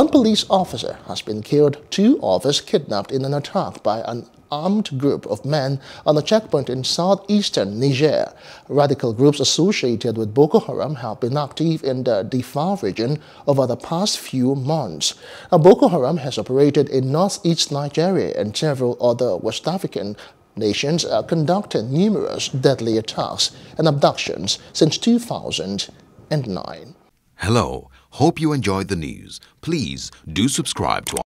One police officer has been killed, two others kidnapped in an attack by an armed group of men on a checkpoint in southeastern Niger. Radical groups associated with Boko Haram have been active in the Defar region over the past few months. Now, Boko Haram has operated in northeast Nigeria and several other West African nations, are conducting numerous deadly attacks and abductions since 2009. Hello, hope you enjoyed the news. Please do subscribe to our